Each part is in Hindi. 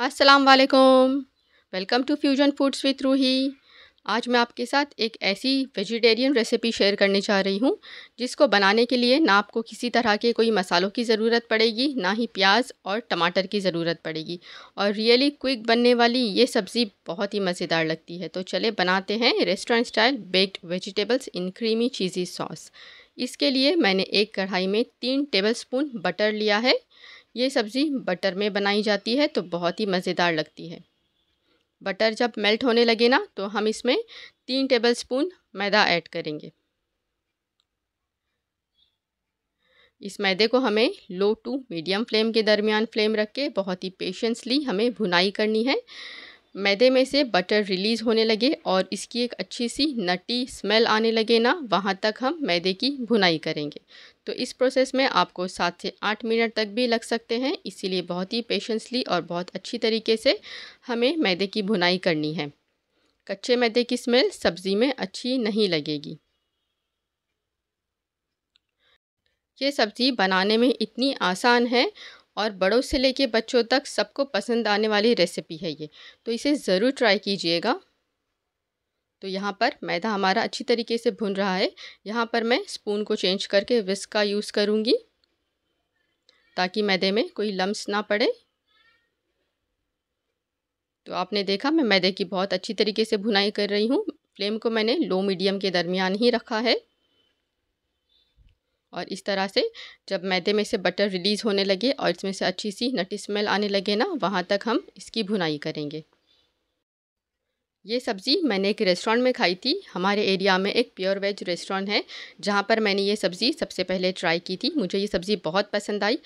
अस्सलाम वालेकुम welcome to fusion foods with Roohi आज मैं आपके साथ एक ऐसी वेजिटेरियन रेसिपी शेयर करने जा रही हूँ जिसको बनाने के लिए ना आपको किसी तरह के कोई मसालों की ज़रूरत पड़ेगी ना ही प्याज और टमाटर की ज़रूरत पड़ेगी और रियली क्विक बनने वाली ये सब्ज़ी बहुत ही मज़ेदार लगती है तो चले बनाते हैं restaurant style baked vegetables in creamy cheesy sauce इसके लिए मैंने एक कढ़ाई में तीन टेबल स्पून बटर लिया है ये सब्ज़ी बटर में बनाई जाती है तो बहुत ही मज़ेदार लगती है बटर जब मेल्ट होने लगे ना तो हम इसमें तीन टेबल स्पून मैदा ऐड करेंगे इस मैदे को हमें लो टू मीडियम फ्लेम के दरमियान फ्लेम रख के बहुत ही पेशेंसली हमें भुनाई करनी है मैदे में से बटर रिलीज़ होने लगे और इसकी एक अच्छी सी नटी स्मेल आने लगे ना वहाँ तक हम मैदे की भुनाई करेंगे तो इस प्रोसेस में आपको सात से आठ मिनट तक भी लग सकते हैं इसीलिए बहुत ही पेशेंसली और बहुत अच्छी तरीके से हमें मैदे की भुनाई करनी है कच्चे मैदे की स्मेल सब्ज़ी में अच्छी नहीं लगेगी ये सब्ज़ी बनाने में इतनी आसान है और बड़ों से लेके बच्चों तक सबको पसंद आने वाली रेसिपी है ये तो इसे ज़रूर ट्राई कीजिएगा तो यहाँ पर मैदा हमारा अच्छी तरीके से भुन रहा है यहाँ पर मैं स्पून को चेंज करके विस्क का यूज़ करूँगी ताकि मैदे में कोई लम्स ना पड़े तो आपने देखा मैं मैदे की बहुत अच्छी तरीके से भुनाई कर रही हूँ फ्लेम को मैंने लो मीडियम के दरमियान ही रखा है और इस तरह से जब मैदे में से बटर रिलीज़ होने लगे और इसमें से अच्छी सी नटी स्मेल आने लगे ना वहाँ तक हम इसकी भुनाई करेंगे ये सब्ज़ी मैंने एक रेस्टोरेंट में खाई थी हमारे एरिया में एक प्योर वेज रेस्टोरेंट है जहाँ पर मैंने ये सब्ज़ी सबसे पहले ट्राई की थी मुझे ये सब्ज़ी बहुत पसंद आई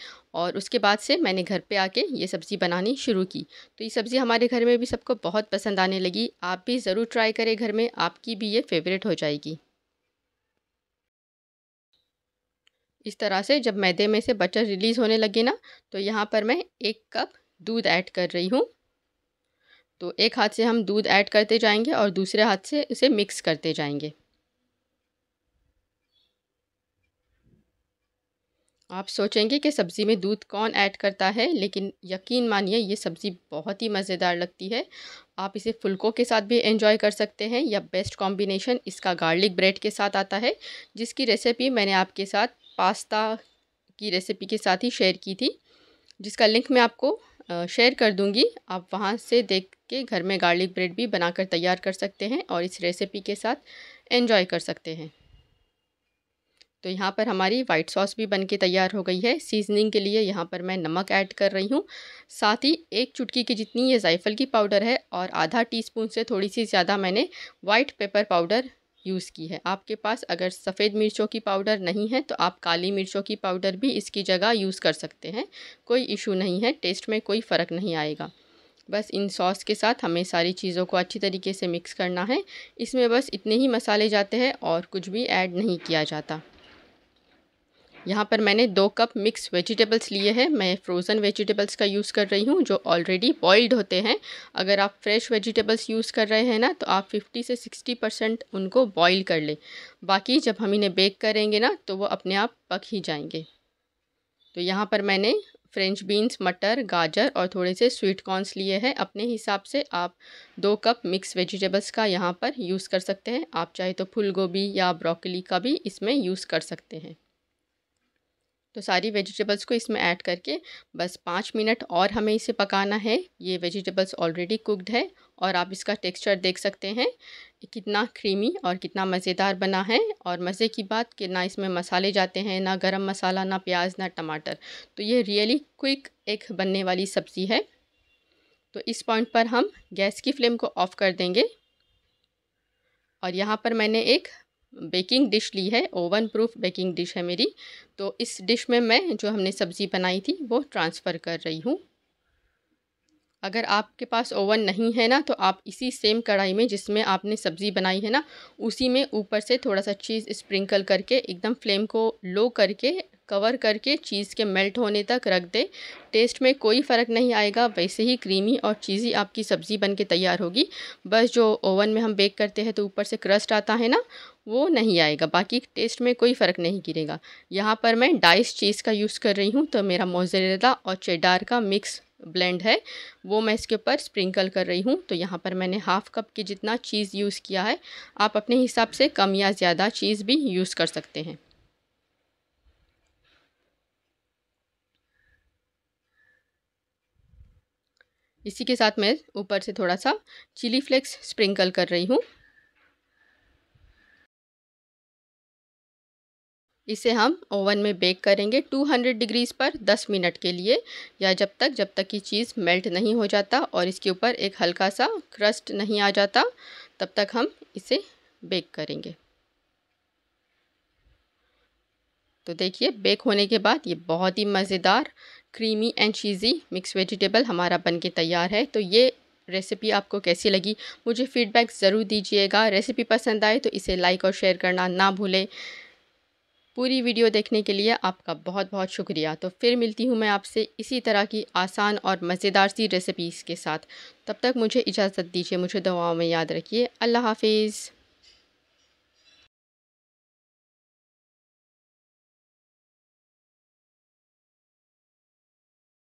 और उसके बाद से मैंने घर पे आके ये सब्ज़ी बनानी शुरू की तो ये सब्ज़ी हमारे घर में भी सबको बहुत पसंद आने लगी आप भी ज़रूर ट्राई करें घर में आपकी भी ये फेवरेट हो जाएगी इस तरह से जब मैदे में से बटर रिलीज़ होने लगे ना तो यहाँ पर मैं एक कप दूध ऐड कर रही हूँ तो एक हाथ से हम दूध ऐड करते जाएंगे और दूसरे हाथ से उसे मिक्स करते जाएंगे आप सोचेंगे कि सब्ज़ी में दूध कौन ऐड करता है लेकिन यकीन मानिए ये सब्ज़ी बहुत ही मज़ेदार लगती है आप इसे फुलकों के साथ भी एंजॉय कर सकते हैं या बेस्ट कॉम्बिनेशन इसका गार्लिक ब्रेड के साथ आता है जिसकी रेसिपी मैंने आपके साथ पास्ता की रेसिपी के साथ ही शेयर की थी जिसका लिंक मैं आपको शेयर कर दूंगी आप वहाँ से देख के घर में गार्लिक ब्रेड भी बनाकर तैयार कर सकते हैं और इस रेसिपी के साथ एंजॉय कर सकते हैं तो यहाँ पर हमारी वाइट सॉस भी बनके तैयार हो गई है सीजनिंग के लिए यहाँ पर मैं नमक ऐड कर रही हूँ साथ ही एक चुटकी की जितनी ये जायफल की पाउडर है और आधा टीस्पून से थोड़ी सी ज़्यादा मैंने वाइट पेपर पाउडर यूज़ की है आपके पास अगर सफ़ेद मिर्चों की पाउडर नहीं है तो आप काली मिर्चों की पाउडर भी इसकी जगह यूज़ कर सकते हैं कोई इशू नहीं है टेस्ट में कोई फ़र्क नहीं आएगा बस इन सॉस के साथ हमें सारी चीज़ों को अच्छी तरीके से मिक्स करना है इसमें बस इतने ही मसाले जाते हैं और कुछ भी ऐड नहीं किया जाता यहाँ पर मैंने दो कप मिक्स वेजिटेबल्स लिए हैं मैं फ्रोज़न वेजिटेबल्स का यूज़ कर रही हूँ जो ऑलरेडी बॉइल्ड होते हैं अगर आप फ्रेश वेजिटेबल्स यूज़ कर रहे हैं ना तो आप 50 से 60 परसेंट उनको बॉइल कर लें बाकी जब हम इन्हें बेक करेंगे ना तो वो अपने आप पक ही जाएंगे तो यहाँ पर मैंने फ्रेंच बीन्स मटर गाजर और थोड़े से स्वीट कॉर्नस लिए हैं अपने हिसाब से आप दो कप मिक्स वेजिटेबल्स का यहाँ पर यूज़ कर सकते हैं आप चाहे तो फूल गोभी या ब्रोकली का भी इसमें यूज़ कर सकते हैं तो सारी वेजिटेबल्स को इसमें ऐड करके बस पाँच मिनट और हमें इसे पकाना है ये वेजिटेबल्स ऑलरेडी कुकड है और आप इसका टेक्सचर देख सकते हैं कितना क्रीमी और कितना मज़ेदार बना है और मज़े की बात कि ना इसमें मसाले जाते हैं ना गरम मसाला ना प्याज ना टमाटर तो ये रियली क्विक एक बनने वाली सब्ज़ी है तो इस पॉइंट पर हम गैस की फ्लेम को ऑफ़ कर देंगे और यहाँ पर मैंने एक बेकिंग डिश ली है ओवन प्रूफ बेकिंग डिश है मेरी तो इस डिश में मैं जो हमने सब्ज़ी बनाई थी वो ट्रांसफ़र कर रही हूँ अगर आपके पास ओवन नहीं है ना तो आप इसी सेम कढ़ाई में जिसमें आपने सब्ज़ी बनाई है ना उसी में ऊपर से थोड़ा सा चीज़ स्प्रिंकल करके एकदम फ्लेम को लो करके कवर करके चीज़ के मेल्ट होने तक रख दें टेस्ट में कोई फ़र्क नहीं आएगा वैसे ही क्रीमी और चीज़ी आपकी सब्ज़ी बन के तैयार होगी बस जो ओवन में हम बेक करते हैं तो ऊपर से क्रस्ट आता है ना वो नहीं आएगा बाकी टेस्ट में कोई फ़र्क नहीं गिरेगा यहाँ पर मैं डाइस चीज़ का यूज़ कर रही हूँ तो मेरा मोजरेला और चेडार का मिक्स ब्लेंड है वो मैं इसके ऊपर स्प्रिंकल कर रही हूँ तो यहाँ पर मैंने हाफ़ कप के जितना चीज़ यूज़ किया है आप अपने हिसाब से कम या ज़्यादा चीज़ भी यूज़ कर सकते हैं इसी के साथ मैं ऊपर से थोड़ा सा चिली फ्लेक्स स्प्रिंकल कर रही हूँ इसे हम ओवन में बेक करेंगे 200 डिग्रीज पर 10 मिनट के लिए या जब तक जब तक ये चीज़ मेल्ट नहीं हो जाता और इसके ऊपर एक हल्का सा क्रस्ट नहीं आ जाता तब तक हम इसे बेक करेंगे तो देखिए बेक होने के बाद ये बहुत ही मज़ेदार creamy and cheesy mix vegetable हमारा बन के तैयार है तो ये रेसिपी आपको कैसी लगी मुझे फ़ीडबैक ज़रूर दीजिएगा रेसिपी पसंद आए तो इसे लाइक और शेयर करना ना भूलें पूरी वीडियो देखने के लिए आपका बहुत बहुत शुक्रिया तो फिर मिलती हूँ मैं आपसे इसी तरह की आसान और मज़ेदार सी रेसिपीज़ के साथ तब तक मुझे इजाज़त दीजिए मुझे दवाओं में याद रखिए अल्लाह हाफिज़